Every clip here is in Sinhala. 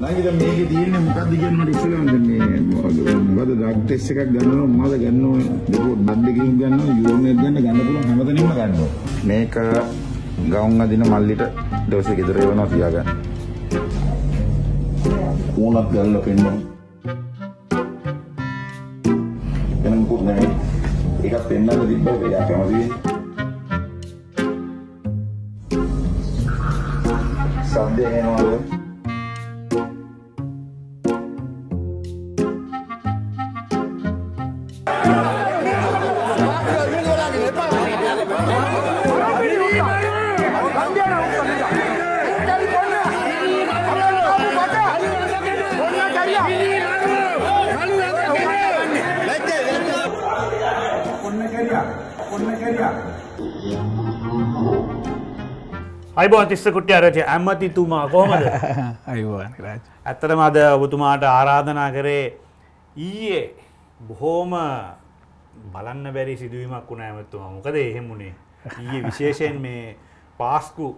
නංගිද මේකේ තියෙන්නේ මොකද්ද කියන්නේ මට ඉස්සෙල්ලාම මේ මොකද ඩ්‍රග් ටෙස්ට් එකක් ගන්නවා මොනවද ගන්න ඕනේ බ්ලඩ් එකකින් ගන්නවා යූරින් එකක් ගන්න ගන්න පුළුවන් හැමතැනම ගන්නවා මේක ගවුම් අදින මල්ලිට දවසේ ගෙදර එවනවා තියාගන්න ඕනක් ගන්න පෙන්නවා එනම් මොකද නැහැ එකක් පෙන්නන්න තිබ්බා කියලා කැමති සද්දේ එනවා අයිබෝන් තිස්ස කුට්ටිය ආරචි ඇම්මතිතුමා කොහමද අයිබෝන් රාජ් ඇත්තටම අද ඔබතුමාට ආරාධනා කරේ ඊයේ බොහෝම බලන්න බැරි සිදුවීමක් වුණා ඇමතුමා මොකද එහෙම උනේ ඊයේ විශේෂයෙන් මේ පාස්කු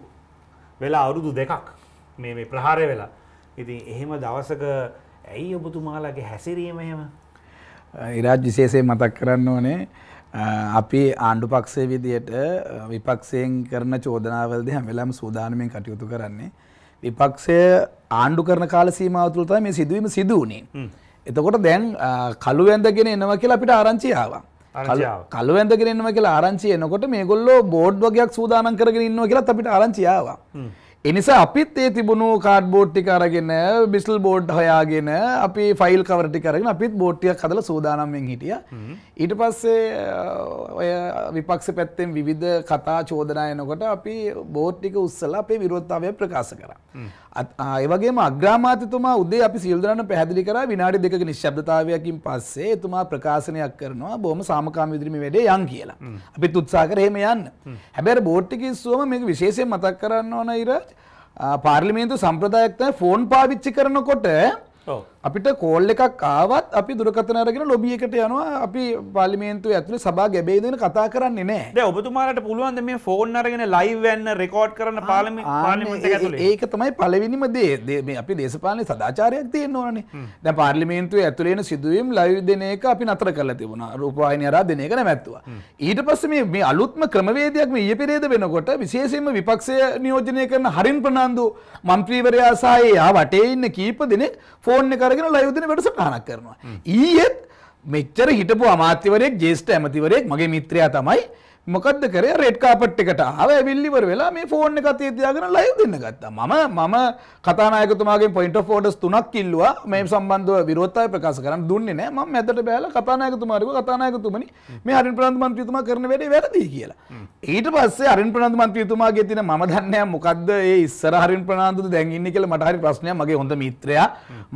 වෙලා අවුරුදු දෙකක් මේ මේ ප්‍රහාරය වෙලා ඉතින් එහෙම දවසක ඇයි ඔබතුමාලගේ හැසිරීම එහෙම ඉරාජ් විශේෂයෙන් මතක් කරන්න ඕනේ අපි ආණ්ඩු පක්ෂය විදියට විපක්ෂයෙන් කරන චෝදනාවලද හැමලම් සූදානමෙන් කටයුතු කරන්නේ. විපක්ෂය ආණ්ඩු කරන කාල සීමාවතුළතයි මේ සිදුවීම සිදුවනේ. එතකොට දැන් කළු ඇඳගෙන එනවා කියලා අපිට ආරංචියාව. කළු ඇඳගෙනම කියලා ආරංචි එනකොට මේගොල්ලෝ බෝඩ් වගේයක් සූදානම් කරගෙන ඉන්නවා කියලා අපිට ආරංචියාව. එනිසා අපිත් ඒ තිබුණු කාඩ් බෝඩ් ටික අරගෙන බිස්ල් බෝඩ් හොයාගෙන අපි ෆයිල් කවර් ටික අරගෙන අපිත් බෝඩ් ටිකක් හදලා සූදානම් වෙන් හිටියා. ඊට පස්සේ ඔය විපක්ෂ පැත්තෙන් විවිධ කතා චෝදනා එනකොට අපි බෝඩ් ටික උස්සලා අපේ විරෝධතාවය ප්‍රකාශ කරා. ඒ වගේම අග්‍රාමාත්‍යතුමා උදේ අපි සියලු දෙනාට පැහැදිලි කරා විනාඩි දෙකක නිශ්ශබ්දතාවයකින් පස්සේ එතුමා ප්‍රකාශනයක් කරනවා බොහොම සාමකාමී විදිහට මේ වැඩේ යන් කියලා. අපිත් උත්සාහ කරේ එහෙම යන්න. හැබැයි බෝඩ් ටික ඉස්සුවම මේක විශේෂයෙන් මතක් කරන්න ඕන ඉරාජ් පාර්ලිමේන්තු සම්ප්‍රදායක්ත ෆෝන් පාවිච්චි කරනකොට අපිට කෝල් එකක් ආවත් අපි දුරකතන අරගෙන ලොබිය එකට යනවා අපි පාර්ලිමේන්තුවේ ඇතුලේ සභා ගැබේ ඉඳගෙන කතා කරන්නේ නැහැ. දැන් ඔබතුමාලට පුළුවන් ද මේ ෆෝන් අරගෙන ලයිව් වෙන්න රෙකෝඩ් කරන්න පාර්ලිමේන්තුවට ඇතුලේ? ඒක තමයි පළවෙනිම දේ. මේ අපි දේශපාලනේ සදාචාරයක් තියෙන්න ඕනනේ. දැන් පාර්ලිමේන්තුවේ ඇතුලේ එන සිදුවීම් ලයිව් දෙන එක අපි නතර කරලා තිබුණා. රූපවාහිනිය හරහා දෙන එක නැවැත්තුවා. ඊට පස්සේ මේ මේ අලුත්ම ක්‍රමවේදයක් මේ ඊයේ පෙරේද වෙනකොට විශේෂයෙන්ම විපක්ෂය නියෝජනය කරන හරින් ප්‍රනාන්දු මන්ත්‍රීවරයා සහ ඒ ආ වටේ ඉන්න කීප දෙනෙක් ෆෝර්න කරගෙන ලයුදන වැඩසටහනක් කරනවා. ඊයේත් මෙච්චර හිටපු අමාත්‍යවරයෙක් ජේෂ්ඨ ඇමතිවරයෙක් මගේ මිත්‍රයා තමයි මොකද කර රෙඩ් කාපට් එකට ආව ඇවිල්ලිවර වෙලා මේ ෆෝන් එක තියතියාගෙන ලයිව් දෙන්න ගත්තා මම මම කතානායකතුමාගේ පොයින්ට් ඔෆ් ඕඩර්ස් තුනක් ඉල්ලුවා මේ සම්බන්ධව විරෝධතාවය ප්‍රකාශ කරන්න දුන්නේ නැහැ මම මැදට බැලලා කතානායකතුමාට කිව්වා කතානායකතුමනි මේ අරින් ප්‍රනාන්දු මන්ත්‍රීතුමා කරන වැඩේ වැරදි කියලා ඊට පස්සේ අරින් ප්‍රනාන්දු මන්ත්‍රීතුමාගේ තියෙන මම දන්නේ නැහැ මොකද්ද ඒ ඉස්සර අරින් ප්‍රනාන්දුද දැන් ඉන්නේ කියලා මට හරි ප්‍රශ්නයක් මගේ හොඳ මිත්‍රයා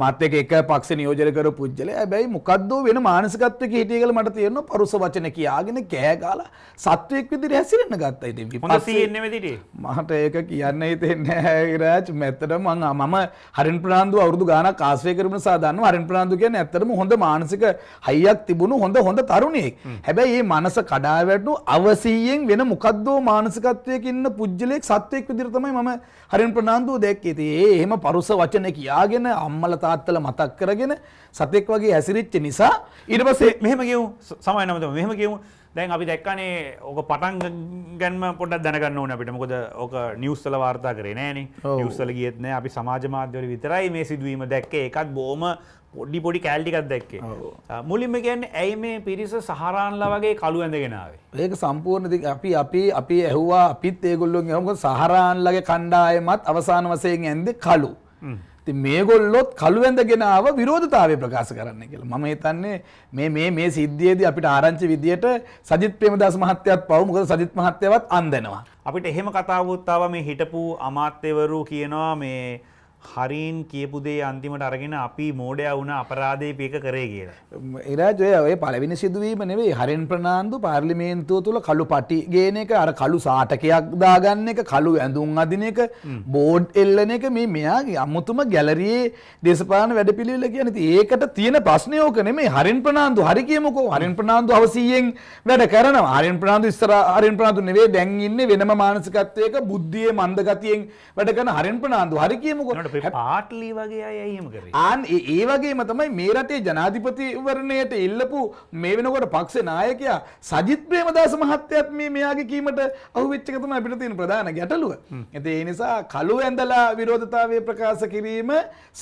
මාත් එක්ක එක පක්ෂ නියෝජනය කරපු පුජ්‍යලයා හැබැයි මොකද්ද වෙන මානසිකත්වයක හිටිය කියලා මට තේරෙනවා පරුස වචන කියාගෙන කෑ ගාලා සත්වයෙක් විදිර හැසිරෙන ගත්ත ඉති මහට ඒක කියන්න හිතෙන්නෑරාච් මැත්තට මං මම හරින් ප්‍රාන්දු අවුදු ගාන කාසය කරම සාධන්න හරින් ප්‍රාන්දු කිය ඇතරම හොඳ මානසික හයියක් තිබුණු හොඳ හොඳ තරුණයෙක් හැබැයි ඒ මනස කඩාවැටු අවසීයෙන් වෙන මොකක්දෝ මානසිකත්වයකන්න පුද්ජලෙක් සත්වයෙක් විදිරතමයි ම හරින් ප්‍රනාාන්දුව දැක් ඇති ඒ එහෙම පරුස වචන කියාගෙන අම්මල තාත්තල මතක් කරගෙන සතෙක් වගේ හැසිරිච්ච නිසා ඉරපසේ මෙහම ගෙව් සමයනමත මෙහම ගෙවූ දැන් අපි දැක්කනේ ඕක පටන් ගැන්ම පොඩක් දැනගන්න ඕන අපිට මොකද ඕක නිවස්සල වාර්තා කරේ නෑන නිවස්සල ගියත් නෑ අපි සමාජ මාධ්‍යවල විතරයි මේ සිදුවීම දැක්කේ එකත් බෝම පොඩි පොඩි කෑල්ටිකක් දැක්කේ මුලින්ම කියන්නේ ඇයි මේ පිරිස සහරාන්ලා වගේ කළු ඇඳගෙනාවේ ඒක සම්පූර්ණ අපි අපි අපි ඇහුවා අපිත් ඒගොල්ලොන් හම සහරාන්ලගේ කණ්ඩායමත් අවසාන වසයෙන් ඇන්ද කලු මේගොල්ලොත් කළුවැඳ ගෙනාව විරෝධතාවය ප්‍රකාශ කරන්න කියලා මම හිතන්නේ මේ මේ මේ සිද්ධියේදී අපිට ආරංචි විදියට සජිත් ප්‍රේමදාස මහත්තයත් පව මොකද සජිත් මහත්තයවත් අන් දෙනවා. අපිට එහෙම කතාවුත් ආවා මේ හිටපු අමාත්‍යවරු කියනවා මේ හරීන් කියපු දේ අන්තිමට අරගෙන අපි මෝඩය වුණ අපරාධය පික කරේ කියලා. එරාජය ඔය පළවෙනි සිදුවීම නෙවෙයි හරෙන් ප්‍රනාන්දු පාර්ලිමේන්තුව තුළ කළු පටි ගේන එක අර කළු සාටකයක් දාගන්න එක කළු ඇඳුම් අදින එක බෝඩ් එල්ලන එක මේ මෙයාගේ අමුතුම ගැලරියේ දේශපාලන වැඩපිළිවෙල කියන ඒකට තියෙන ප්‍රශ්නේ ඕක නෙමෙයි හරෙන් ප්‍රනාන්දු හරි කියමුකෝ හරෙන් ප්‍රනාන්දු අවසියෙන් වැඩ කරනවා හරෙන් ප්‍රනාන්දු ඉස්සර හරෙන් ප්‍රනාන්දු නෙවෙයි දැන් ඉන්නේ වෙනම මානසිකත්වයක බුද්ධියේ මන්දගතියෙන් වැඩ කරන හරෙන් ප්‍රනාන්දු හරි කියමුකෝ පාටලි වගේ අයහම කර ආන් ඒ වගේම තමයි මේ රටේ ජනාධිපතිවරණයට ඉල්ලපු මේ වෙනකොට පක්ෂ නායකයා සජිත් ප්‍රේමදාස මහත්තයත් මේ මෙයාගේ කීමට අහුවෙච්චක තමයි අපිට තියෙන ප්‍රධාන ගැටලුව. ඒත් ඒ නිසා කළු ඇඳලා විරෝධතාවය ප්‍රකාශ කිරීම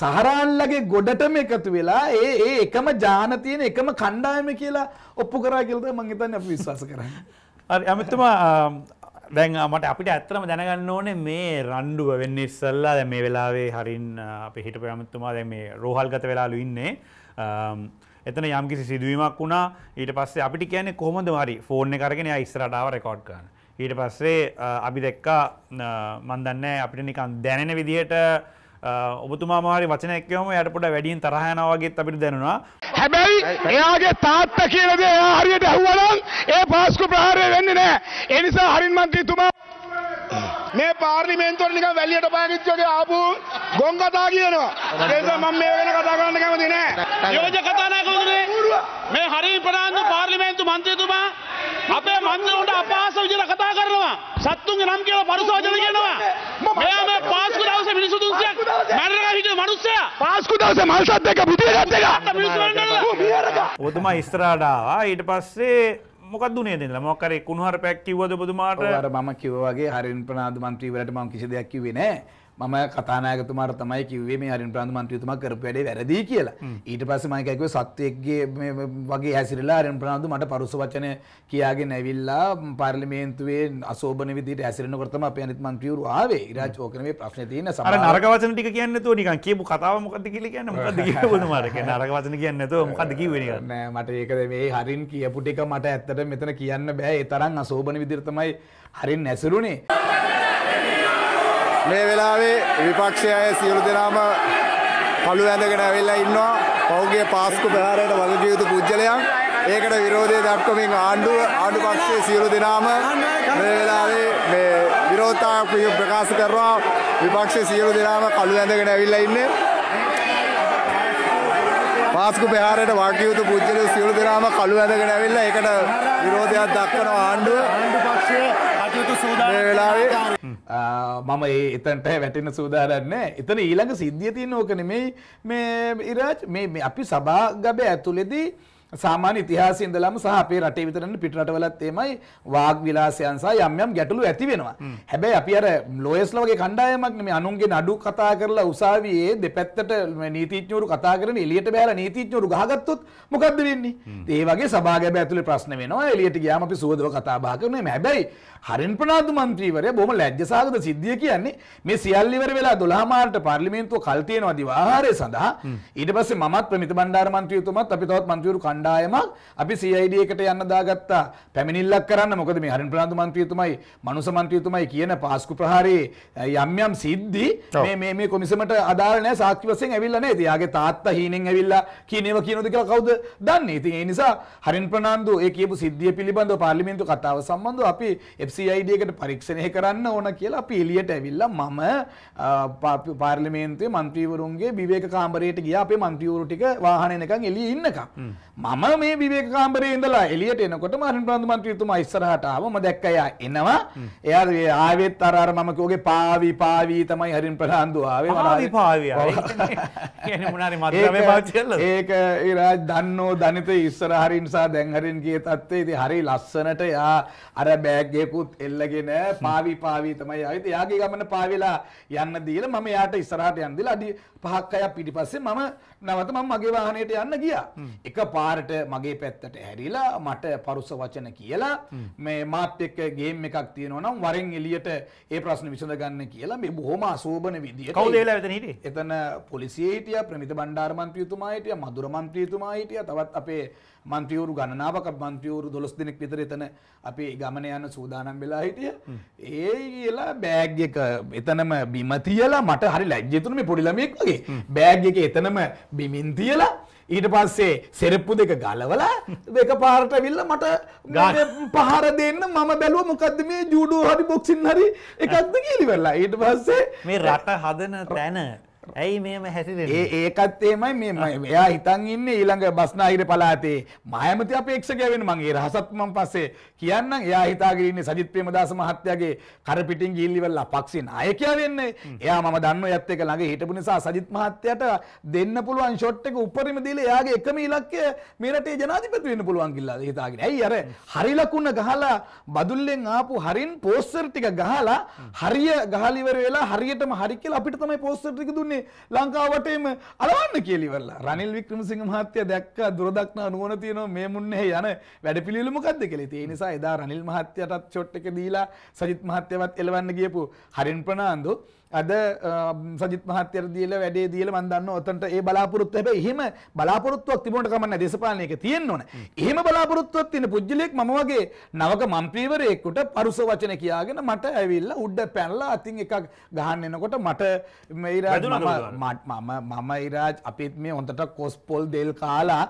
සහරාන්ලගේ ගොඩටම එකතු වෙලා ඒ ඒ එකම ජාන තියෙන එකම කණ්ඩායම කියලා ඔප්පු කරා කියලා මම හිතන්නේ අපි විශ්වාස කරන්නේ. හරි අමිතතුමා දැන් මට අපිට ඇත්තම දැනගන්න ඕනේ මේ රණ්ඩුව වෙන්න ඉස්සල්ලා දැන් මේ වෙලාවේ හරින් අපි හිටපු ඇමතුමා දැන් මේ රෝහල්ගත වෙලාලු ඉන්නේ එතන යම්කිසි සිදුවීමක් වුණා ඊට පස්සේ අපිට කියන්නේ කොහොමද හරි ෆෝන් එක අරගෙන එයා ඉස්සරහට ආව රෙකෝඩ් කරන්න ඊට පස්සේ අපි දෙක්කා මන්දන්නෑ අපිට නිකන් දැනෙන විදිහට ඔබතුමා මාරි වචනයක්කවම යට පොඩ වැඩින් තරහයනවාගේත් අපිට දැනවා හැබැ එයාගේ තාත්ත කියනද එයා හරියට ඇහුවනම් ඒ පාස්කු ප්‍රහාරය වෙන්නේ නෑ. ඒ නිසා හරින් මන්ත්‍රීතුමා මේ පාර්ලිමේන්තුවට නිකන් වැලියට පාගිච්ච වගේ ආපු ගොන් කතා කියනවා. ඒ නිසා මම මේ වෙන කතා කරන්න කැමති නෑ. යෝජ කතානායකතුමනේ මේ හරින් ප්‍රධාන පාර්ලිමේන්තු මන්ත්‍රීතුමා අපේ මන්ත්‍රීන්ට අපහාස විදිහට කතා කරනවා. සත්තුන්ගේ නම් කියලා පරිසෝචන කියනවා. මෙයා මේ පාස්කු දවසේ මිනිස්සු 300ක් මැරලා හිටිය මිනිස්සයා පාස්කු දවසේ මල්සත් දෙක බුදියගත් එක මිනිස්සු මැරලා ඔතුම ස්ත්‍රාඩාවා ඊට පස්සේ මොකද නේ දෙන්න මොකර කුණහර පැක්කිවද බතුමාට ම කිවගේ හරි ප්‍රනාධ මන්ත්‍රීවලට ම කිසි දෙයක් කිවේ නෑ මම කතානායකතුමාට තමයි කිව්වේ මේ අරින් ප්‍රාන්ත මන්ත්‍රීතුමා කරපු වැඩේ වැරදි කියලා. ඊට පස්සේ මම කිව්වේ සත්‍යයේ වගේ හැසිරලා අරින් ප්‍රාන්තු මට පරුස වචන කියාගෙන ඇවිල්ලා පාර්ලිමේන්තුවේ අශෝභන විදිහට හැසිරෙනකොට තමයි අපේ අනිත් මන්ත්‍රීවරු ආවේ. ඉරාජ් ඕකන මේ ප්‍රශ්නේ තියෙන සමහර නරක වචන ටික කියන්නේ නැතුව නිකන් කියපු කතාව මොකද්ද කියලා කියන්නේ මොකද්ද කියලා බුදුමාර කියන්නේ නරක වචන කියන්නේ නැතුව මොකද්ද කිව්වේ නිකන්. නෑ මට ඒක මේ හරින් කියපු ටික මට ඇත්තට මෙතන කියන්න බෑ ඒ තරම් අශෝභන විදිහට තමයි හරින් ඇසුරුනේ මේ වෙලාවේ විපක්ෂය අය සියලු දෙනාම පළු ඇඳගෙන ඇවිල්ලා ඉන්නවා. පහුගිය පාස්කු ප්‍රහාරයට වගකීම් යුතු පුජ්‍යලයන්. ඒකට විරෝධය දක්වමින් ආණ්ඩුව ආණ්ඩු පක්ෂයේ සියලු දෙනාම මේ වෙලාවේ මේ විරෝධතාවය ප්‍රකාශ කරනවා. විපක්ෂයේ සියලු දෙනාම කළු ඇඳගෙන ඇවිල්ලා ඉන්නේ. පාස්කු ප්‍රහාරයට වගකීම් යුතු පුජ්‍යලයන් සියලු දෙනාම කළු ඇඳගෙන ඇවිල්ලා ඒකට විරෝධයක් දක්වනවා ආණ්ඩුව. ආණ්ඩු පක්ෂයේ මම ඒ එතන්ට වැටෙන සූදාරන්න එතන ඊළඟ සිද්ධිය තියෙන ඕක නෙමෙයි මේ ඉරාජ් මේ අපි සභාගබ ඇතුළෙදී සාමාන්‍ය ඉතිහාසයේ ඉඳලම සහ අපේ රටේ විතරනේ පිට රටවලත් එමය වාග් විලාසයන් සහ යම් යම් ගැටලු ඇති වෙනවා. හැබැයි අපි අර ලෝයස්ලා වගේ කණ්ඩායමක් නෙමෙයි අනුන්ගේ නඩු කතා කරලා උසාවියේ දෙපැත්තට නීතිඥවරු කතා කරගෙන එළියට බෑලා නීතිඥවරු ගහගත්තොත් මොකද්ද වෙන්නේ? ඒ වගේ සභා ගැබ ඇතුලේ ප්‍රශ්න වෙනවා. එළියට ගියාම අපි සුවදව කතා බහ කරනවා. හැබැයි හරින් ප්‍රනාන්දු මන්ත්‍රීවරය බොහොම ලැජ්ජසහගත සිද්ධිය කියන්නේ මේ සියල්ල ඉවර වෙලා 12 මාර්ට පාර්ලිමේන්තුව කල් තියෙනවා දිවාහාරය සඳහා ඊට පස්සේ මමත් ප්‍රමිත බණ්ඩාර මන්ත්‍රීතුමත් අපි තවත් මන්ත්‍රීවරු කණ්ඩායමක් අපි CID එකට යන්න දාගත්තා පැමිණිල්ලක් කරන්න මොකද මේ හරින් ප්‍රාන්දු මන්ත්‍රීතුමයි මනුස මන්ත්‍රීතුමයි කියන පාස්කු ප්‍රහාරයේ යම් යම් සිද්ධි මේ මේ මේ කොමිසමට අදාළ නැහැ සාක්ෂි වශයෙන් ඇවිල්ලා නැහැ. ඉතින් යාගේ තාත්තා හීනෙන් ඇවිල්ලා කියන ඒවා කියනෝද කියලා කවුද දන්නේ? ඉතින් ඒ නිසා හරින් ප්‍රනාන්දු ඒ කියපු සිද්ධිය පිළිබඳව පාර්ලිමේන්තු කතාව සම්බන්ධව අපි FCID එකට පරීක්ෂණය කරන්න ඕන කියලා අපි එළියට ඇවිල්ලා මම පාර්ලිමේන්තුවේ මන්ත්‍රීවරුන්ගේ විවේක කාමරයට ගියා අපේ මන්ත්‍රීවරු ටික වාහනේ නැකන් එළියේ ඉන්නකම්. මම මේ විවේක කාමරේ ඉඳලා එළියට එනකොට මාහිමින් ප්‍රාන්දු මන්ත්‍රීතුමා ඉස්සරහට ආවම දැක්ක එයා එනවා. එයා ආවෙත් අර අර මම කෝගේ පාවි පාවි තමයි හරින් ප්‍රාන්දු ආවේ. පාවි පාවි ආවේ. කියන්නේ මොනාරි මද්ද්‍රව්‍ය පාවිච්චි කළාද? ඒක ඒ රාජ් දන්නෝ දනිත ඉස්සර හරින් සහ දැන් හරින් කියේ තත්ත්වේ ඉතින් හරි ලස්සනට එයා අර බෑග් එකකුත් එල්ලගෙන පාවි පාවි තමයි ආවේ. එයාගේ ගමන පාවිලා යන්න දීලා මම එයාට ඉස්සරහට යන්න දීලා අඩි පහක් අය පිටිපස්සේ මම නැවත මම මගේ වාහනයට යන්න ගියා. එක පාරට මගේ පැත්තට හැරිලා මට පරුස වචන කියලා මේ මාත් එක්ක ගේම් එකක් තියෙනවා නම් වරෙන් එළියට ඒ ප්‍රශ්න විසඳගන්න කියලා මේ බොහොම අශෝභන විදියට කවුද ඒලා එතන හිටියේ? එතන පොලිසිය හිටියා, ප්‍රමිත බණ්ඩාර මන්ත්‍රීතුමා හිටියා, මధుර මන්ත්‍රීතුමා හිටියා, තවත් අපේ මන්ත්‍රීවරු ගණනාවක මන්ත්‍රීවරු දොළොස් දෙනෙක් විතර එතන අපි ගමන යන සූදානම් වෙලා හිටිය. ඒ කියලා බෑග් එක එතනම බිම තියලා මට හරි ලැජ්ජිතුනේ මේ පොඩි ළමයෙක් වගේ. බෑග් එක එතනම බිමින් තියලා ඊට පස්සේ සෙරප්පු දෙක ගලවලා දෙක පාරට ඇවිල්ලා මට පහර දෙන්න මම බැලුවා මොකද්ද මේ ජූඩෝ හරි බොක්සින් හරි එකක්ද කියලා ඉවරලා. ඊට පස්සේ මේ රට හදන තැන ඇයි මෙම හැසිර ඒ ඒකත් ඒමයි මේ එයා හිතන් ඉන්න ඊළඟ බස්නාහිර පලාතේ මහමති අපේක්ෂකයවෙන මගේ රහසත් මන් පස්සේ කියන්න එයා හිතාගරන්න සජිත්ප්‍රේම දස මහත්තයාගේ කරපිටින් ගිල්ලිවල්ල පක්ෂි නායකයා වෙන්නේ එයා මම දන්න ඇත්ත එක ළඟ හිටපු නිසා සජිත් මහත්තයට දෙන්න පුළුවන් ෂොට් එක උපරිම දීල එයාගේ එකම ඉලක්කය මේරටේ ජනාධිපති වෙන්න පුළුවන් කියලා හිතාගෙන ඇයි අර හරිලකුන්න ගහලා බදුල්ලෙන් ආපු හරින් පෝස්ටර් ටික ගහලා හරිය ගහලිවර වෙලා හරියටම හරි කියලා අපිට තමයි පෝස්ටර් ටික දුන්නේ තියෙන්නේ ලංකාව වටේම අලවන්න කියලා ඉවරලා. රනිල් වික්‍රමසිංහ මහත්තයා දැක්කා දුරදක්නා නුවණ තියෙනවා මේ මුන්නේ යන වැඩපිළිවෙල මොකද්ද කියලා. ඒ නිසා එදා රනිල් මහත්තයාටත් ෂොට් එක දීලා සජිත් මහත්තයාවත් එලවන්න ගියපු හරින් ප්‍රනාන්දු අද සජිත් මහත්තයට දීලා වැඩේ දීලා මම දන්නවා ඔතනට ඒ බලාපොරොත්තු හැබැයි එහෙම බලාපොරොත්තුවක් තිබුණට කමක් නැහැ දේශපාලනයක තියෙන්න ඕන. එහෙම බලාපොරොත්තුවක් තියෙන පුජ්‍යලයක් මම වගේ නවක මන්ත්‍රීවරයෙකුට පරුස වචන කියාගෙන මට ඇවිල්ලා උඩ පැනලා අතින් එකක් ගහන්න එනකොට මට ඉරාජ් මම මම ඉරාජ් අපිත් මේ හොඳට කොස්පොල් දෙල් කාලා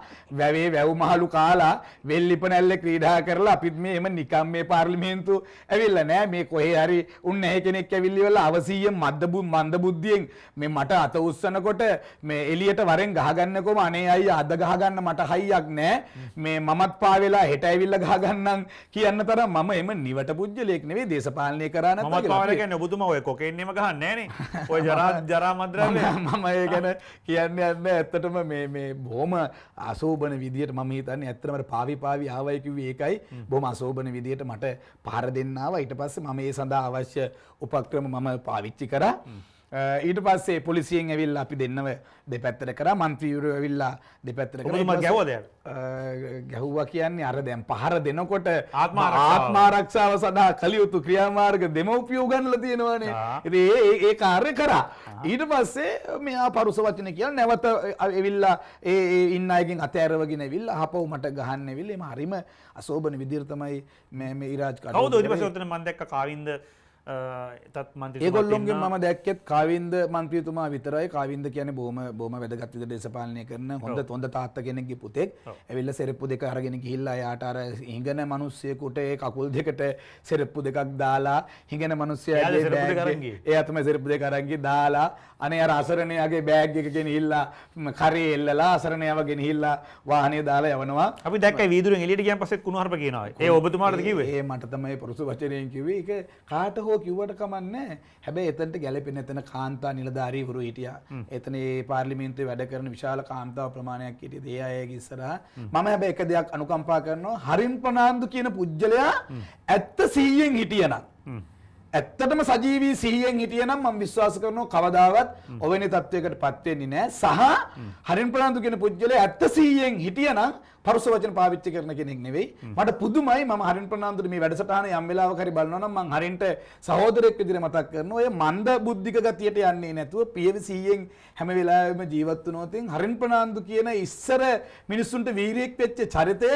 වැවේ වැව් මහලු කාලා වෙල්ලිප නැල්ල ක්‍රීඩා කරලා අපිත් මේ එම නිකම් මේ පාර්ලිමේන්තු ඇවිල්ලා නෑ මේ කොහේ හරි උන්නේ කෙනෙක් ඇවිල්ලිවලා අවසීය මද මද්දබු මන්ද බුද්ධියෙන් මේ මට අත උස්සනකොට මේ එලියට වරෙන් ගහගන්නකොම අනේ අයියා අද ගහගන්න මට හයියක් නෑ මේ මමත් පාවෙලා හෙට ඇවිල්ලා ගහගන්නම් කියන තරම් මම එම නිවට පුජ්‍යලයක් නෙවෙයි දේශපාලනය කරා නැත්නම් මමත් පාවල කියන්නේ ඔබතුමා ඔය කොකේන්නේම ගහන්නේ නෑනේ ඔය ජරා ජරා මද්‍රව්‍ය මම ඒ ගැන කියන්නේ නැහැ ඇත්තටම මේ මේ බොහොම අසෝබන විදියට මම හිතන්නේ ඇත්තටම පාවි පාවි ආවයි කිව්වේ ඒකයි බොහොම අසෝබන විදියට මට පාර දෙන්නවා ඊට පස්සේ මම ඒ සඳහා අවශ්‍ය උපක්‍රම මම පාවිච්චි කරා ඊට පස්සේ පොලිසියෙන් ඇවිල් අපි දෙන්නව දෙපැත්තර කර මන්ත්‍රීවරු ඇවිල්ලා දෙපැත්තර කර ගැවද ගැහ්වා කියන්නේ අර දැම් පහර දෙනකොට ආත්ම ආත්මාරක්ෂාව සඳහා කලියයුතු ක්‍රියාමාර්ග දෙමවපියෝගන්නල තියෙනවානේ ඒ ඒ කාර්ය කරා ඊට පස්සේ මෙයා පරුස වචන කියල් නැවත එවිල්ලා ඒ ඉන්න අයගෙන් අතෑරවගෙන විල් හපව මට ගහන්න විල්ලේ හරිම අසෝබන විදිර්තමයි මෙ ඉරාජ් කවද පසෝතන මන්දක්ක කාවින්ද ඒගොල්ලොන්ගේ ම දැක්කෙත් කාවින්ද මන්ත්‍රීතුමා විතරයි කාවින්ද කියන බොම බොම වැදගත්විට දේශපාලනය කරන හොඳ ොඳ තාත්ත කෙනෙගේ පුතෙක් ඇවිල්ල සෙරප්පු දෙක අරගෙන කිහිල්ලා යාටර හිඟන මනුස්සයකුට ඒ කකුල් දෙකට සෙරප්පු දෙකක් දාලා හිඟන මනුස්්‍යයගේ ඒ අතම සෙරප්පු දෙ කරන්ගේ දාලා අනේ අසරණයගේ බෑග්ගකෙන ඉල්ලා කරේ එල්ලලා අසරණයාවගෙන හිල්ලා වාහනේ දාලා යවනවා අපි දැක් විදුර එලිට ගියන් පසෙත් කුණහර කියනවා ඒ ඔබතුමාට කිවේ ඒ මටතමයි පුරුසු වචනයෙන් කිවේ කාට හෝ ඕ කිව්වට කමන්නේ හැබැයි එතනට ගැලපෙන එතන කාන්තා නිලධාරීවරු හිටියා. එතන ඒ පාර්ලිමේන්තුවේ වැඩ කරන විශාල කාන්තාව ප්‍රමාණයක් හිටියද ඒ අයගේ ඉස්සරහා මම හැබැයි එක දෙයක් අනුකම්පා කරනවා හරින් ප්‍රනාන්දු කියන පුජ්‍යලයා ඇත්ත 100ෙන් හිටියනම් ඇත්තටම සජීවී සිහියෙන් හිටියනම් මම විශ්වාස කරනවා කවදාවත් ඔවැනි තත්වයකට පත් වෙන්නේ නැහැ සහ හරින් ප්‍රනාන්දු කියන පුජ්‍යලයා ඇත්ත 100ෙන් හිටියනම් පරුස වචන පාවිච්චි කරන කෙනෙක් නෙවෙයි. මට පුදුමයි මම හරින් ප්‍රනාන්දුට මේ වැඩසටහන යම් වෙලාවක හරි බලනවා නම් මං හරින්ට සහෝදරෙක් විදිහට මතක් කරනවා. ඔය මන්ද බුද්ධික ගතියට යන්නේ නැතුව පියවි 100න් හැම වෙලාවෙම ජීවත් වුණොතින් හරින් ප්‍රනාන්දු කියන ඉස්සර මිනිස්සුන්ට වීරියෙක් වෙච්ච චරිතය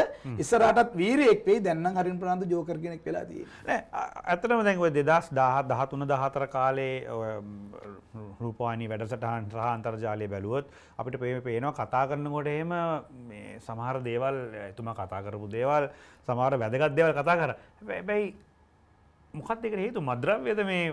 ඉස්සරහටත් වීරියෙක් වෙයි. දැන් නම් හරින් ප්‍රනාන්දු ජෝකර් කෙනෙක් වෙලා තියෙන්නේ. නෑ ඇත්තටම දැන් ඔය 2010 13 14 කාලේ රූපවාහිනී වැඩසටහන් සහ අන්තර්ජාලය බැලුවොත් අපිට පේනවා කතා කරනකොට එහෙම මේ සමහර දේවල් දේවල් එතුමා කතා කරපු දේවල් සමහර වැදගත් දේවල් කතා කර හැබැයි මොකත් එක හේතු මද්‍රව්‍යද මේ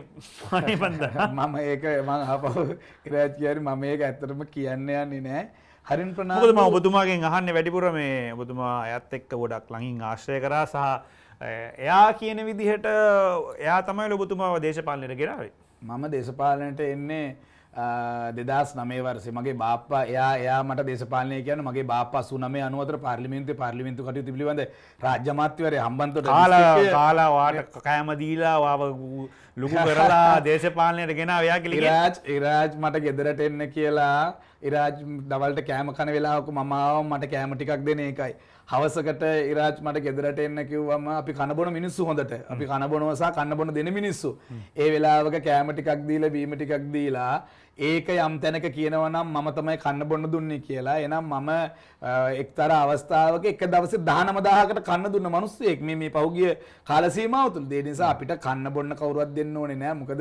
පනේ පන්ද මම ඒක මං හපව කරාච් කියරි මම ඒක ඇත්තටම කියන්න යන්නේ නෑ හරින් ප්‍රනාාවම ඔබතුමාගේ අහන්න වැඩිපුර මේ ඔබතුමා ඇත් එක්ක ගොඩක් ලඟින් ආශ්‍රය කරා සහ එයා කියන විදිහට එයා තමයි ලොබතුමාව දේශපාලනයට ගෙනාවේ මම දේශපාලනයට එන්නේ දෙදස් නමේවරසේ මගේ බාප්පා එයා එයා මට දේශපාලනය කියන මගේ බාපා සුනමේ අනුවතර පාර්ලිමින්තු පාර්ලිමින්තු කට පිබිබඳ රාජ්‍යමාත්‍යවරය හම්බන්තට කාලා වාට කෑමදීලා වාව ලොකු කරලා දේශපාලනයට ගෙන ඔයා කලි රාජ් ඉරාජ් මට ගෙදරට එන්න කියලා ඉරාජ් දවල්ට කෑම කන වෙලාකු මමාව මට කෑම ටිකක් දෙන එකයි. හවසකට ඉරාජ් මට ගෙදරට එන්න කිව්වම අපි කනබොන මිනිස්සු හොඳට අපි කනබොනවසා කන්නබොන දෙන මිනිස්සු. ඒ වෙලාවක කෑම ටිකක් දීලා බීම ටිකක් දීලා ඒක යම් තැනක කියනවා නම් මම තමයි කන්න බොන්න දුන්නේ කියලා. එහෙනම් මම එක්තරා අවස්ථාවක එක දවසේ 19000කට කන්න දුන්න මිනිස්සෙක් මේ මේ පහුගිය කාල සීමාව තුළ. ඒ නිසා අපිට කන්න බොන්න කවුරුවත් දෙන්න ඕනේ නෑ. මොකද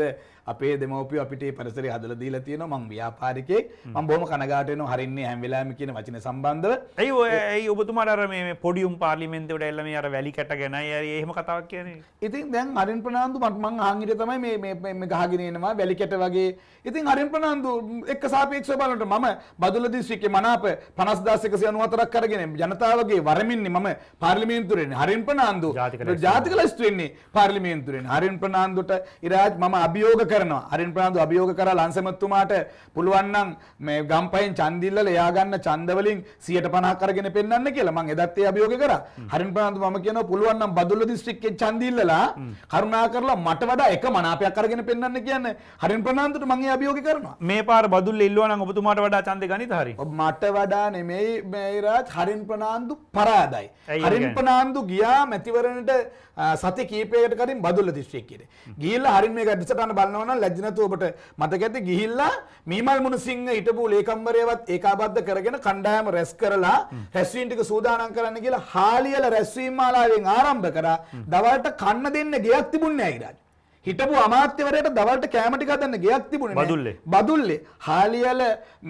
අපේ දෙමව්පියෝ අපිට මේ පරිසරය හදලා දීලා තියෙනවා. මම ව්‍යාපාරිකයෙක්. මම බොහොම කනගාට වෙනවා හරින්නේ හැම වෙලාවෙම කියන වචනේ සම්බන්ධව. ඇයි ඔය ඇයි ඔබතුමාට අර මේ පොඩියුම් පාර්ලිමේන්තුවට ඇවිල්ලා මේ අර වැලි කැට ගැනයි ඇයි එහෙම කතාවක් කියන්නේ? ඉතින් දැන් අරින් ප්‍රනාන්දු මට මං අහන් හිටිය තමයි මේ මේ ගහගෙන එනවා වැලි කැට වගේ. ඉතින් අරින් ප්‍රනාන්දු ආනන්දු එක්ක සාපේක්ෂව බලනට මම බදුල්ල දිස්ත්‍රික්කේ මනාප 50194ක් කරගෙන ජනතාවගේ වරමින්නේ මම පාර්ලිමේන්තුවෙන් හරින් ප්‍රනාන්දු ජාතික ලස්තු වෙන්නේ පාර්ලිමේන්තුවෙන් හරින් ප්‍රනාන්දුට ඉරාජ් මම අභියෝග කරනවා හරින් ප්‍රනාන්දු අභියෝග කරලා ලංසමත්තුමාට පුළුවන් නම් මේ ගම්පහෙන් ඡන්දිල්ලල එයා ගන්න ඡන්ද වලින් 150ක් අරගෙන පෙන්වන්න කියලා මම එදත් ඒ අභියෝග කරා හරින් ප්‍රනාන්දු මම කියනවා පුළුවන් නම් බදුල්ල දිස්ත්‍රික්කේ ඡන්දිල්ලලා කරුණා කරලා මට වඩා එක මනාපයක් අරගෙන පෙන්වන්න කියන්නේ හරින් ප්‍රනාන්දුට මම ඒ අභියෝග කරනවා මේ පාර බදුල්ල ඉල්ලුවනම් ඔබතුමාට වඩා ඡන්දේ ගනිත හරි. මට වඩා නෙමෙයි මේරාජ් හරින් ප්‍රනාන්දු පරාදයි. හරින් ප්‍රනාන්දු ගියා මැතිවරණයට සති කීපයකට කලින් බදුල්ල දිස්ත්‍රික්කයේ. ගිහිල්ලා හරින් මේක ඇඩ්සටහන බලනවා නම් ලැජ්ජ නැතුව ඔබට මතක ඇති ගිහිල්ලා මීමල් මුණුසිංහ හිටපු ලේකම්වරයවත් ඒකාබද්ධ කරගෙන කණ්ඩායම රැස් කරලා රැස්වීම ටික සූදානම් කරන්න කියලා හාලියල රැස්වීම මාලාවෙන් ආරම්භ කරා. දවල්ට කන්න දෙන්න ගෙයක් තිබුණේ නැහැ ඉරාජ්. හිටපු අමාත්‍යවරයට දවල්ට කෑමටි කදන්න ගෙයක් තිබුණේ බදුල්ලේ බදුල්ලේ හාලියල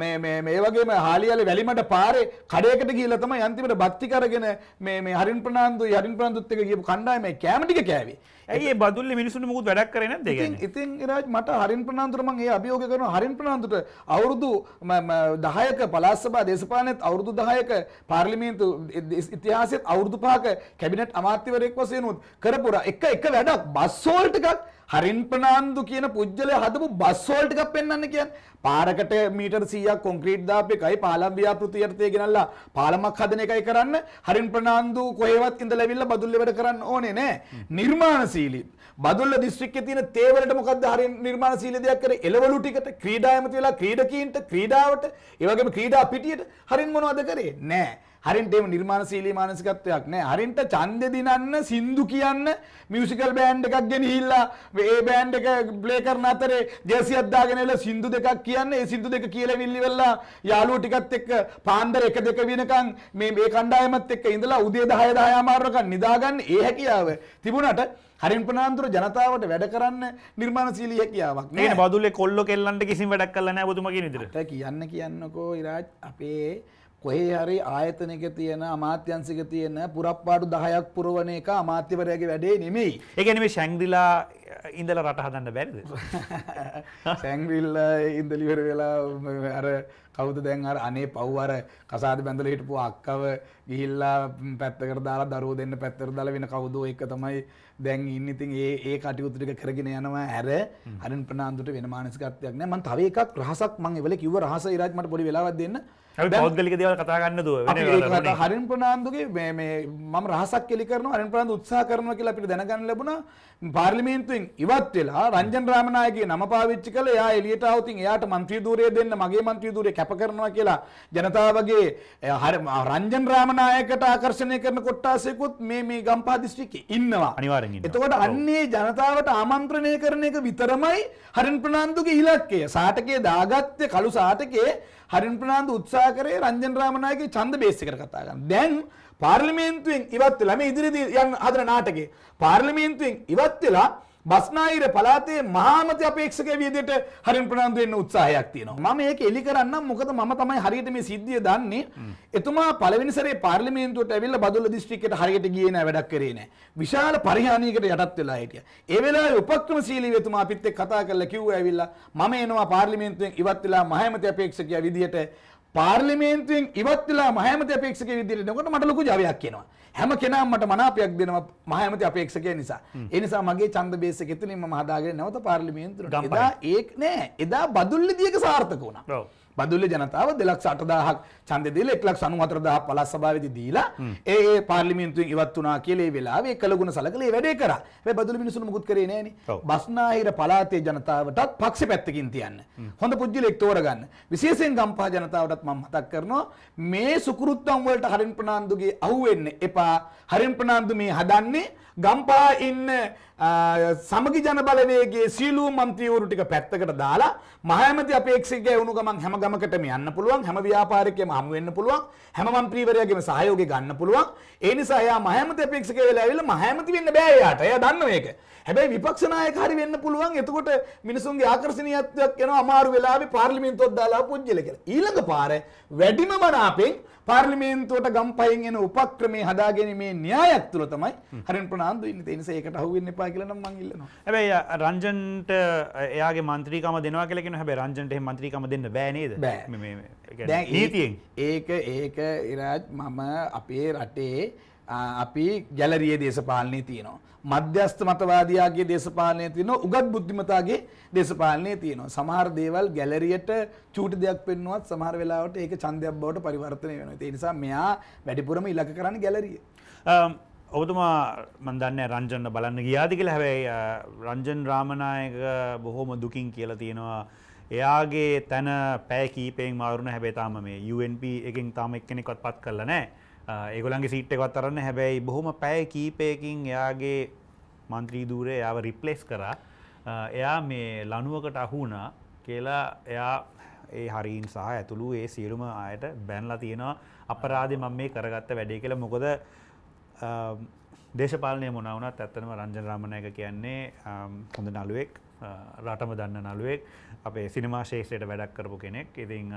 මේ මේ මේ වගේම හාලියල වැලිමඩ පාරේ කඩේකට ගිහිල්ලා තමයි අන්තිමට බත්ති කරගෙන මේ මේ හරින් ප්‍රනාන්දු හරින් ප්‍රනාන්දුත් එක්ක ගියපු කණ්ඩායමේ කෑමටික කෑවේ ඇයි බදුල්ල මිනිසුන් මුකුත් වැඩක් කරේ නැද්ද ඉතින් ඉතින් ඉරාජ් මට හරින් ප්‍රනාන්දුට මම ඒ අභියෝගය කරනවා හරින් ප්‍රනාන්දුට අවුරුදු 10ක පළාත් සභා දේශපාලනයේත් අවුරුදු 10ක පාර්ලිමේන්තු ඉතිහාසයේත් අවුරුදු 5ක කැබිනට් අමාත්‍යවරයෙක් වශයෙන් උත් කරපු එක එක වැඩක් බස් හෝල් ටිකක් හරින් ප්‍රනාන්දු කියන පුජ්‍යලය හදපු බස් හෝල් ටිකක් පෙන්වන්න කියන්නේ පාරකට මීටර් 100ක් කොන්ක්‍රීට් දාපු එකයි පාලම් ව්‍යාපෘති යටතේ ගෙනල්ලා පාලමක් හදන එකයි කරන්න හරින් ප්‍රනාන්දු කොහෙවත් ඉඳලා ඇවිල්ලා බදුල්ලේ වැඩ කරන්න ඕනේ නෑ නිර්මාණශීලී බදුල්ල දිස්ත්‍රික්කේ තියෙන තේවලට මොකද්ද හරිය නිර්මාණශීලී දෙයක් කරේ එළවලු ටිකට ක්‍රීඩා ඇමති වෙලා ක්‍රීඩකීන්ට ක්‍රීඩාවට ඒ වගේම ක්‍රීඩා පිටියට හරින් මොනවද කරේ නෑ හරින්ට එහෙම නිර්මාණශීලී මානසිකත්වයක් නැහැ. හරින්ට ඡන්දෙ දිනන්න සින්දු කියන්න මියුසිකල් බෑන්ඩ් එකක් ගෙනහිල්ලා ඒ බෑන්ඩ් එක ප්ලේ කරන අතරේ ජර්සියක් දාගෙන එලා සින්දු දෙකක් කියන්නේ ඒ සින්දු දෙක කියලා විල්ලිවලා යාළුවෝ ටිකත් එක්ක පාන්දර එක දෙක වෙනකන් මේ මේ කණ්ඩායමත් එක්ක ඉඳලා උදේ 10 10 අමාරුකම් නිදාගන්න ඒ හැකියාව තිබුණාට හරින් ප්‍රනාන්තර ජනතාවට වැඩ කරන්න නිර්මාණශීලී හැකියාවක් නෑ බදුලේ කොල්ල කෙල්ලන්ට කිසිම වැඩක් කරලා නෑ ඔබතුමා කියන විදිහට. කියන්න කියන්නකෝ ඉරාජ් අපේ කොහේ හරි ආයතනක තියෙන අමාත්‍යංශික තියෙන පුරප්පාඩු 10ක් පුරවන එක අමාත්‍යවරයාගේ වැඩේ නෙමෙයි. ඒ කියන්නේ මේ ශැංග්‍රිලා ඉඳල රට හදන්න බැරිද සැංවිල්ල ඉන්දලිවර වෙලා අර කවුද දැන් අර අනේ පව්වර කසාද බැඳල හිටපු අක්කව ගිහිල්ලා පැත්තකර දාලා දරුව දෙන්න පැත්තර දල වෙන කවුදෝ එක තමයි දැන් ඉන්න ඉතින් ඒ ඒ කටයුතුටික කරගෙන යනවා ඇර හරින් ප්‍රනාාන්දුට වෙන මානසිකත්වයක් නෑ මන් තව එකක් රහසක් මං එවල කිව රහස ඉරාජ්මට පොඩි වෙලාවත් දෙන්න පෞද්ගලික දේවල් කතා ගන්න දුව හරින් ප්‍රනාාන්දුගේ මම රහසක් කෙලි කරන අරින් ප්‍රාන්ද උත්සා කරන කියලා අපිට දැනගන්න ලැබුණ පාර්ලිමේන්තු ඉතින් ඉවත් වෙලා රංජන් රාමනායකගේ නම පාවිච්චි කළා එයා එළියට આવුතින් එයාට മന്ത്രി ධූරය දෙන්න මගේ മന്ത്രി ධූරය කැප කරනවා කියලා ජනතාවගේ රංජන් රාමනායකට ආකර්ෂණය කරන කොට්ටාසෙකුත් මේ මේ ගම්පා දිස්ත්‍රික්කේ ඉන්නවා අනිවාර්යෙන් ඉන්නවා එතකොට අන්නේ ජනතාවට ආමන්ත්‍රණය කරන එක විතරමයි හරින් ප්‍රනාන්දුගේ ඉලක්කය සාටකයේ දාගත්තේ කළු සාටකයේ හරින් ප්‍රනාන්දු උත්සාහ කරේ රංජන් රාමනායකගේ ඡන්ද බේස් එකට කතා කරන දැන් පාර්ලිමේන්තුවෙන් ඉවත් වෙලා මේ ඉදිරියේදී යන හදන නාටකේ පාර්ලිමේන්තුවෙන් ඉවත් වෙලා බස්නාහිර පළාතේ මහාමති අපේක්ෂකයා විදිහට හරින් ප්‍රනාන්දු වෙන්න උත්සාහයක් තියෙනවා. මම ඒක එලි කරන්නම් මොකද මම තමයි හරියට මේ සිද්ධිය දන්නේ. එතුමා පළවෙනි සැරේ පාර්ලිමේන්තුවට ඇවිල්ලා බදුල්ල දිස්ත්‍රික්කයට හරියට ගියේ නෑ වැඩක් කරේ නෑ. විශාල පරිහානියකට යටත් වෙලා හිටියා. ඒ වෙලාවේ උපක්‍රමශීලීව එතුමා අපිත් එක්ක කතා කරලා කිව්වා ඇවිල්ලා මම එනවා පාර්ලිමේන්තුවෙන් ඉවත් වෙලා මහාමති අපේක්ෂකයා විදිහට පාර්ලිමේන්තුවෙන් ඉවත් වෙලා මහාමති අපේක්ෂකයා විදිහට එනකොට මට ලොකු ජවයක් එනවා. හැම කෙනාම මට මනාපයක් දෙනවා මහයමති අපේක්ෂකය නිසා. ඒ නිසා මගේ ඡන්ද බේස් එක එතනින් මම හදාගෙන නැවත පාර්ලිමේන්තුවට එදා ඒක නෑ. එදා බදුල්ලිදියක සාර්ථක වුණා. ඔව්. බදුල්ල ජනතාව දෙලක්ෂ අටදාහක් චන්ද දීල එක්ලක් සනුවතරදහ පලස් සභාවදි දීලා ඒ ඒ පාර්ලිමින්තුවෙන් ඉවත් වනා කියලේ වෙලාවේ කළගුණ සලකලේ වැඩේ කර බදුල මිනිසුන් මුකුත් කරේ නෑන බස්නාහිර පලාතේ ජනතාවටත් පක්ෂ පැත්තකින් තියන්න හොඳ පුද්ජලෙක් තෝරගන්න විශේෂෙන් ගම්පා ජනතාවටත් මම මතක් කරනවා මේ සුකෘත්තම් වලට හරින් ප්‍රනාන්දුගේ අහුවෙන්න එපා හරින් ප්‍රනාන්දු මේ හදන්නේ ගම්පා ඉන්න සමගි ජනබලවේගේ සීලූ මන්ත්‍රීවරු ටික පැත්තකට දාලා මහමති අපේක්ෂක වුණු ගමන් හැම ගමකටම යන්න පුළුවන් හැම ව්‍යාපාරිකයම හමු වෙන්න පුළුවන් හැම මන්ත්‍රීවරයාගේම සහයෝගය ගන්න පුළුවන් ඒ නිසා එයා මහමති අපේක්ෂක වෙලා ඇවිල්ලා මහමති වෙන්න බෑ එයාට එයා දන්නවා ඒක හැබැයි විපක්ෂ නායකහරි වෙන්න පුළුවන් එතකොට මිනිසුන්ගේ ආකර්ෂණීයත්වයක් යනවා අමාරු වෙලාවේ පාර්ලිමේන්තුවක් දාලා පුජ්‍යල කියලා ඊළඟ පාර වැඩිම මනාපෙන් පාර්ලිමේන්තුවට ගම්පහින් එන උපක්‍රමේ හදාගෙන මේ න්‍යායක් තුල තමයි හරින් ප්‍රනාන්දු ඉන්නේ. ඒ නිසා ඒකට අහු වෙන්න එපා කියලා නම් මං ඉල්ලනවා. හැබැයි රංජන්ට එයාගේ മന്ത്രിකම දෙනවා කියලා කියනවා. හැබැයි රංජන්ට එහෙම മന്ത്രിකම දෙන්න බෑ නේද? මේ මේ නීතියෙන්. ඒක ඒක ඉරාජ් මම අපේ රටේ අපි ගැලරියේ දේශපාලනය තියෙනවා. මධ්‍යස්ථ මතවාදයාගේ දේශපාලනය තියෙනවා. උගත් බුද්ධිමතාගේ දේශපාලනය තියෙනවා. සමහර දේවල් ගැලරියට චූටි දෙයක් පෙන්නුවත් සමහර වෙලාවට ඒක ඡන්දයක් බවට පරිවර්තනය වෙනවා. ඒ නිසා මෙයා වැඩිපුරම ඉලක්ක කරන්නේ ගැලරිය. ඔබතුමා මන් දන්නේ රංජන්න බලන්න ගියාද කියලා හැබැයි රංජන් රාමනායක බොහොම දුකින් කියලා තියෙනවා. එයාගේ තන පැය කීපයෙන් මාරුණ හැබැයි තාම මේ UNP එකෙන් තාම එක්කෙනෙක්වත් පත් කරලා නැහැ. ඒගොලන්ගේ සිට් එකවත් අරන්න හැබැයි බොහොම පැය කීපයකින් එයාගේ මන්ත්‍රී දූරේ යාව රිප්ලෙස් කරා එයා මේ ලනුවකට අහුනා කියලා එයා ඒ හරීන් සහ ඇතුළු ඒ සියලුම අයට බැන්ලා තියෙනවා අපරාධය මම මේ කරගත්ත වැඩේ කියලා මොකද දේශපාලනය මොනවුනත් ඇත්තනම රංජන රාමණයක කියන්නේ හොඳ නළුවෙක් රටම දන්න නළුවෙක් අපේ සිනිමාශේෂයට වැඩක් කරපු කෙනෙක් ඉතිං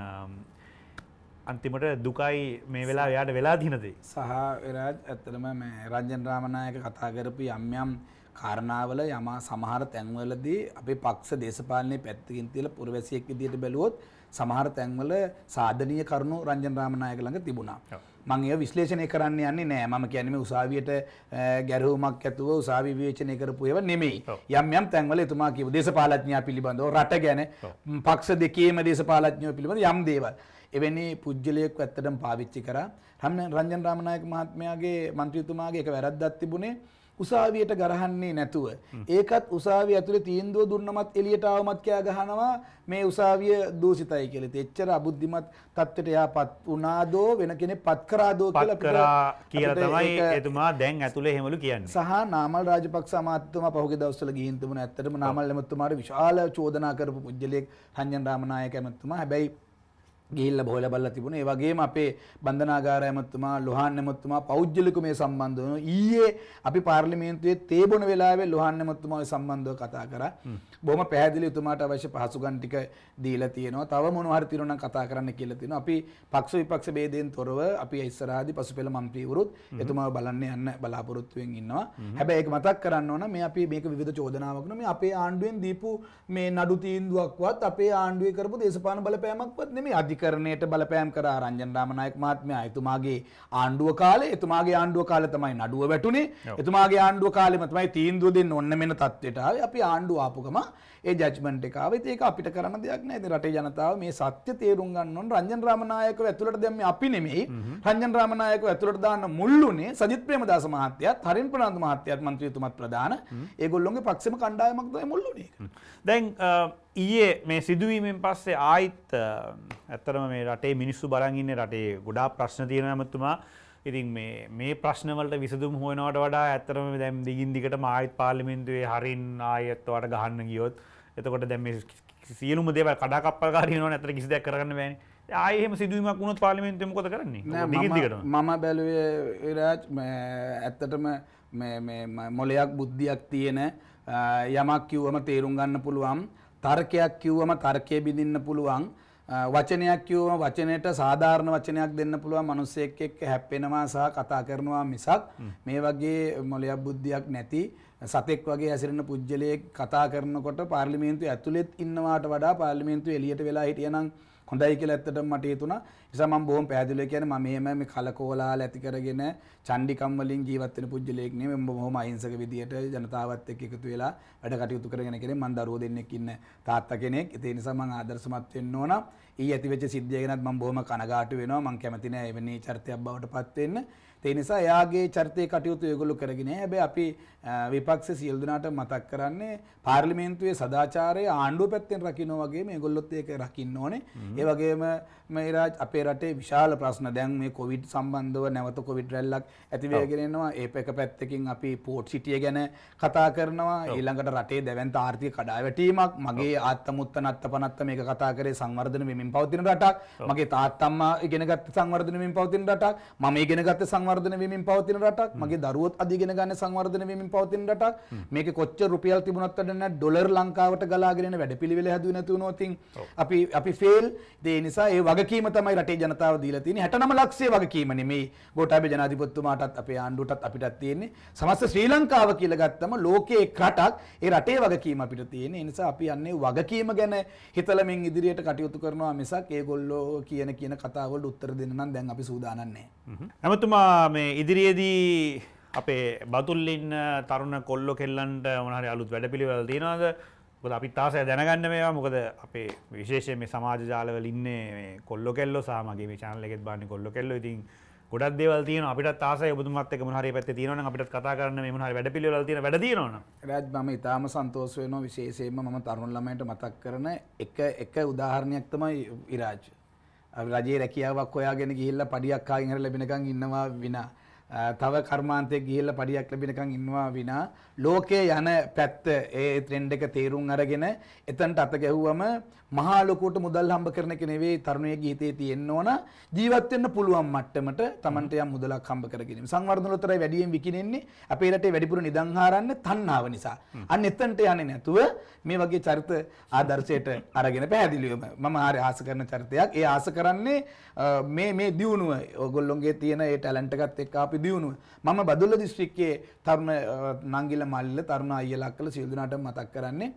අන්තිමට දුකයි මේ වෙලා යාට වෙලා දිනදේ. සහ වෙරාජ් ඇත්තටම මේ රංජන් රාමනායක කතා කරපු යම් යම් කාරණාවල යමා සමහර තැන්වලදී අපේ පක්ෂ දේශපාලනයේ පැත්තකින් තියලා පුරවැසියෙක් විදියට බැලුවොත් සමහර තැන්වල සාධනීය කරුණු රංජන් රාමනායක ළඟ තිබුණා. මම ඒව විශ්ලේෂණය කරන්න යන්නේ නෑ. මම කියන්නේ මේ උසාවියට ගැරහුමක් ඇතුව උසාවි විවේචනය කරපු ඒවා නෙමෙයි. යම් යම් තැන්වල එතුමා කියපු දේශපාලඥයා පිළිබඳව රට ගැන පක්ෂ දෙකේම දේශපාලඥයෝ පිළිබඳව යම් දේවල් එවැනි පුජ්‍යලයක් ඇත්තටම පාවිච්චි කරා. රංජන් රාමනායක මහත්මයාගේ മന്ത്രിතුමාගේ එක වැරද්දක් තිබුණේ උසාවියට ගරහන්නේ නැතුව ඒකත් උසාවිය ඇතුලේ තීන්දුව දුන්නමත් එළියට ආවමත් කෑ ගහනවා මේ උසාවිය දූෂිතයි කියලා. එච්චර අබුද්ධිමත් තත්ත්වයට යාපත් වුණාදෝ වෙන කෙනෙක් පත් කරාදෝ කියලා පත් කරා කියලා තමයි එතුමා දැන් ඇතුලේ හැමලු කියන්නේ. සහ නාමල් රාජපක්ෂ අමාත්‍යතුමා පහුගිය දවස්වල ගිහින් තිබුණ ඇත්තටම නාමල් එමතුමාට විශාල චෝදනා කරපු පුජ්‍යලයක් රංජන් රාමනායක එමතුමා. හැබැයි ගිහිල්ලා බොහොල බලලා තිබුණා. ඒ වගේම අපේ බන්ධනාගාර ඇමතුමා, ලොහාන් ඇමතුමා පෞද්ගලික මේ සම්බන්ධව ඊයේ අපි පාර්ලිමේන්තුවේ තේබොන වෙලාවේ ලොහාන් ඇමතුමා සම්බන්ධව කතා කරා. බොහොම පැහැදිලි උතුමාට අවශ්‍ය පහසුකම් ටික දීලා තියෙනවා. තව මොනවා හරි තියෙනවා නම් කතා කරන්න කියලා තියෙනවා. අපි පක්ෂ විපක්ෂ ભેදයෙන් තොරව අපි ඉස්සරහදී පසුපෙළ මන්ත්‍රීවරුත් එතුමාව බලන්න යන්න බලාපොරොත්තුවෙන් ඉන්නවා. හැබැයි ඒක මතක් කරන්න ඕන මේ අපි මේක විවිධ චෝදනාවක් නෙමෙයි අපේ ආණ්ඩුවෙන් දීපු මේ නඩු තීන්දුවක්වත් අපේ ආණ්ඩුවේ කරපු දේශපාලන බලපෑමක්වත් නෙමෙයි. අධිකරණයට බලපෑම් කර රංජන් රාමනායක මහත්මයා එතුමාගේ ආණ්ඩුව කාලේ එතුමාගේ ආණ්ඩුව කාලේ තමයි නඩුව වැටුනේ එතුමාගේ ආණ්ඩුව කාලෙම තමයි තීන්දුව දෙන්න ඔන්න මෙන්න තත්ත්වයට ආවේ අපි ආණ්ඩුව ආපු ගම ඒ ජජ්මන්ට් එක ආවේ ඒක අපිට කරන්න දෙයක් නැහැ ඉතින් රටේ ජනතාව මේ සත්‍ය තේරුම් ගන්න ඕන රංජන් රාමනායකව ඇතුළට දැම්මේ අපි නෙමෙයි රංජන් රාමනායකව ඇතුළට දාන්න මුල්ලුනේ සජිත් ප්‍රේමදාස මහත්තයත් හරින් ප්‍රනාන්දු මහත්තයත් මන්ත්‍රීතුමත් ප්‍රධාන ඒගොල්ලොන්ගේ පක්ෂම කණ්ඩායමක් තමයි මුල්ලුනේ දැන් ඊයේ මේ සිදුවීමෙන් පස්සේ ආයිත් ඇත්තරම මේ රටේ මිනිස්සු බලගන්න රටේ ගොඩා ප්‍රශ්න තියෙන ඇමතුමා ඉතින් මේ ප්‍රශ්නවලට විසදුම් හොයනවට වඩා ඇත්තරම දැම් දිගින් දිකට මායිත් පාලිමින්දුවේ හරින් ආයත්වට ගහන්න ගියොත් එතකොට දැම් සියලුම දේව කඩාකප්පල් කාරයන ඇතර කිසි දැක් කරන්න වැනි ආයහෙම සිදුවීමක් වුණොත් පාලිමෙන්තම කොත කරන්නේ මම බැලුවේ රාජ් ඇත්තටම මොලයක් බුද්ධියක් තියෙන යමක් කිව්වම තේරුම් ගන්න පුළුවන් තර්කයක් කිව්වම තර්කය බිඳින්න පුළුවන් වචනයක් කිව්වම වචනයට සාධාරණ වචනයක් දෙන්න පුළුවන් මිනිස්සෙක් එක්ක හැප්පෙනවා සහ කතා කරනවා මිසක් මේ වගේ මොලයක් බුද්ධියක් නැති සතෙක් වගේ හැසිරෙන පුජ්‍යලයේ කතා කරනකොට පාර්ලිමේන්තුව ඇතුළෙත් ඉන්නවාට වඩා පාර්ලිමේන්තුව එළියට වෙලා හිටියනම් හොඳයි කියලා ඇත්තටම මට හිතුණා. නිසා මම බොහොම පැහැදිලිව කියන්නේ මම මෙහෙම මේ කලකෝලාල ඇති කරගෙන චණ්ඩිකම් වලින් ජීවත් වෙන පුජ්‍යලයක් නෙමෙයි. මම බොහොම අහිංසක විදියට ජනතාවත් එක්ක එකතු වෙලා වැඩ කටයුතු කරගෙන කෙනෙක්. මම දරුවෝ දෙන්නෙක් ඉන්න තාත්තා කෙනෙක්. ඒ නිසා මම ආදර්ශමත් වෙන්න ඕන. ඊ ඇති වෙච්ච සිද්ධිය ගැනත් මම බොහොම කනගාටු වෙනවා. මම කැමති නෑ එවැනි චරිතයක් බවට පත් වෙන්න. ඒ නිසා එයාගේ චරිතේ කටයුතු ඒගොල්ලෝ කරගෙන. හැබැයි අපි විපක්ෂ සියලු දෙනාට මතක් කරන්නේ පාර්ලිමේන්තුවේ සදාචාරය ආණ්ඩුව පැත්තෙන් රකින්න වගේ මේගොල්ලොත් ඒක රකින්න ඕනේ. ඒ වගේම මේ අපේ රටේ විශාල ප්‍රශ්න දැන් මේ කොවිඩ් සම්බන්ධව නැවත කොවිඩ් රැල්ලක් ඇති වෙගෙන එනවා. ඒ එක පැත්තකින් අපි පෝට් සිටිය ගැන කතා කරනවා. ඊළඟට රටේ දැවැන්ත ආර්ථික කඩාවැටීමක් මගේ ආත්තමුත්ත නත්ත පනත්ත මේක කතා කරේ සංවර්ධන වෙමින් පවතින රටක්. මගේ තාත්තම්මා ඉගෙනගත්ත සංවර්ධන වෙමින් පවතින රටක්. මම ඉගෙනගත්ත සංවර්ධන වෙමින් පවතින රටක්. මගේ දරුවොත් අද ඉගෙන ගන්න සංවර්ධන වෙමින් කරමින් පවතින රටක් මේක කොච්චර රුපියල් තිබුණත් වැඩ නැහැ ඩොලර් ලංකාවට ගලාගෙන යන වැඩපිළිවෙල හැදුවේ නැති වුණොත් අපි අපි ෆේල් ඒ නිසා ඒ වගකීම තමයි රටේ ජනතාව දීලා තියෙන්නේ 69 ලක්ෂයේ වගකීම නෙමෙයි ගෝඨාභය ජනාධිපතිතුමාටත් අපේ ආණ්ඩුවටත් අපිටත් තියෙන්නේ සමස්ත ශ්‍රී ලංකාව කියලා ගත්තම ලෝකයේ එක් රටක් ඒ රටේ වගකීම අපිට තියෙන නිසා අපි යන්නේ වගකීම ගැන හිතලමින් ඉදිරියට කටයුතු කරනවා මිසක් ඒගොල්ලෝ කියන කියන කතාවලට උත්තර දෙන්න නම් දැන් අපි සූදානම් නැහැ. නමුතුමා මේ ඉදිරියේදී අපේ බතුල්ලින්න තරුණ කොල්ලො කෙල්ලන්ට මනහරි අලුත් වැඩපිළිවල තියෙනවාද ොද අපිත් තාසය දැනගන්න මේවා මොකද අපේ විශේෂය මේ සමාජ ජාලවල ඉන්නේ කොල්ලො කෙල්ලො සාමගේ චානල එකෙත් බන්න කොල්ලො කෙල්ල ඉතින් ගොඩක් දෙවල් තියන අපිට තාස බුදුමත් එක මහරි පැත් තියන අපිට කතා කරන්න මෙමහ වැඩපිළිවල තින වැඩදිනවන රැත් ම ඉතාම සන්තෝස වෙන විශේෂයෙන්ම මම තරුණලමට මතක් කරන එක එක උදාහරණයක් තමයි ඉරාජ. රජේ රැකියාවක් ඔයාගෙන ගිහිල්ල පඩියක්කාගෙනර ලැබෙනකං ඉන්නවා විනා. තව කර්මාන්තයක් ගිහිල්ලා පඩියක් ලැබෙනකන් ඉන්නවා විනා ලෝකයේ යන පැත්ත ඒ ට්‍රෙන්ඩ් එක තේරුම් අරගෙන එතනට අත ගැහුවම මහා ලොකුට මුදල් හම්බ කරන එක නෙවෙයි තරුණයේ ගීතේ තියෙන්න ඕන ජීවත් වෙන්න පුළුවන් මට්ටමට Tamanට යම් මුදලක් හම්බ කර ගැනීම සංවර්ධනලතරයි වැඩියෙන් විකිණෙන්නේ අපේ රටේ වැඩිපුර නිදන් හාරන්නේ තණ්හාව නිසා අන්න එතනට යන්නේ නැතුව මේ වගේ චරිත ආදර්ශයට අරගෙන පැහැදිලිවම මම හරි ආස කරන චරිතයක් ඒ ආස කරන්නේ මේ මේ දියුණුව ඔයගොල්ලොන්ගේ තියෙන ඒ ටැලන්ට් එකත් එක්ක අපි ආර්ථික දියුණුව. මම බදුල්ල දිස්ත්‍රික්කයේ තරුණ නංගිල මල්ල තරුණ අයියලා අක්කලා සියලු දෙනාටම මතක් කරන්නේ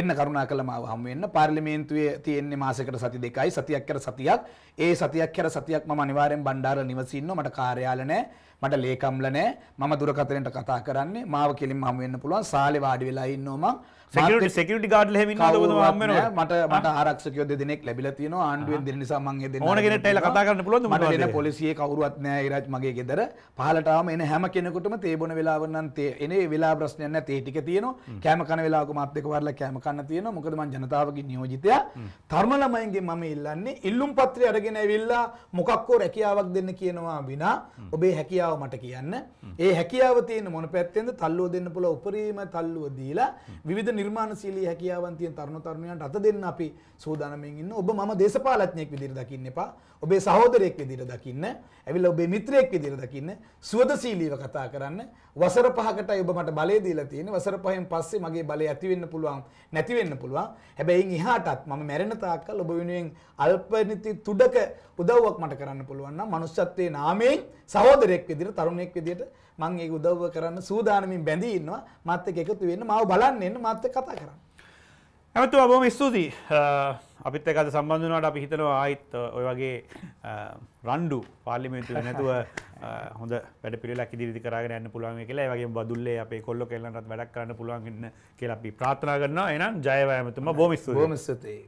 එන්න කරුණා කළ මාව හම් වෙන්න පාර්ලිමේන්තුවේ තියෙන්නේ මාසෙකට සති දෙකයි සතියක් කර සතියක් ඒ සතියක් කර සතියක් මම අනිවාර්යෙන් බණ්ඩාර නිවසේ ඉන්නවා මට කාර්යාල නැහැ මට ලේකම්ල නෑ මම දුරකතරෙන්ට කතා කරන්නේ මාව කෙලින් හමු වෙන්න පුළුවන් සාලේ වාඩි වෙලා ඉන්නවා මං සෙකියුරිටි සෙකියුරිටි ගාඩ් ලෙහෙම ඉන්නවද ඔබතුමා හම් වෙනවද මට මට ආරක්ෂකයෝ දෙදෙනෙක් ලැබිලා තියෙනවා ආණ්ඩුවෙන් දෙන නිසා මං ඒ දෙන්න ඕන කෙනෙක්ට ඇවිල්ලා කතා කරන්න පුළුවන් මට එන පොලිසියේ කවුරුවත් නෑ ඉරාජ් මගේ ගෙදර පහලට ආවම එන හැම කෙනෙකුටම තේ බොන වෙලාව නම් තේ එනේ වෙලා ප්‍රශ්නයක් නෑ තේ ටික තියෙනවා කෑම කන වෙලාවක මාත් එක්ක වරලා කෑම කන්න තියෙනවා මොකද මං ජනතාවගේ නියෝජිතයා තරුණ ළමයින්ගේ මම ඉල්ලන්නේ ඉල්ලුම් පත්‍රය අරගෙන ඇවිල්ලා මොකක්කෝ රැකියාවක් දෙන්න කියනවා විනා ඔබේ හැකියාව හැකියාව මට කියන්න. ඒ හැකියාව තියෙන මොන පැත්තෙන්ද තල්ලුව දෙන්න පුළුවන් උපරිම තල්ලුව දීලා විවිධ නිර්මාණශීලී හැකියාවන් තියෙන තරුණ තරුණියන්ට අත දෙන්න අපි සූදානම්ෙන් ඉන්න. ඔබ මම දේශපාලඥයෙක් විදිහට දකින්න එපා. ඔබේ සහෝදරයෙක් විදිර දකින්න ඇවිල් ඔබේ මිත්‍රයෙක් විදිර දකින්න සුවදශීලීව කතා කරන්න වසර පහකට ඔබ මට බලය දීලා තියෙන වසර පහෙන් පස්සේ මගේ බලය ඇතිවෙන්න පුළුවන් නැතිවෙන්න පුළුවන් හැබැයින් එහාටත් මම මැරෙන තාක්කල් ඔබ වෙනුවෙන් අල්පනිති තුඩක උදව්වක් මට කරන්න පුළුවන් නම් මනුෂ්‍යත්වයේ නාමයෙන් සහෝදරයෙක් විදිර තරුණයෙක් විදියට මං ඒක උදව්ව කරන්න සූදානමින් බැඳී ඉන්නවා මාත් එක්ක එකතු වෙන්න මාව බලන්න එන්න මාත් එක්ක කතා කරන්න. හැමතුම බොහොම ස්තුතියි. අපිත් එකද සම්බන්ධනාට අපි හිතනවා ආයිත් ඔය වගේ රන්්ඩු පාලිමේන්තුව නැතුව හොඳ වැඩ පිළක් ඉදිරි කරගෙන යන්න පුළුවන් කියලා වගේ බදුල්ලේ අපේ කොල්ලො කෙල්ලන්නත් වැඩක් කරන්න පුළුවන්ගන්න කියලා අපි ප්‍රාථනා කරන්න එනම් ජයවෑමතුම බොමිස්තු බොමස්තේ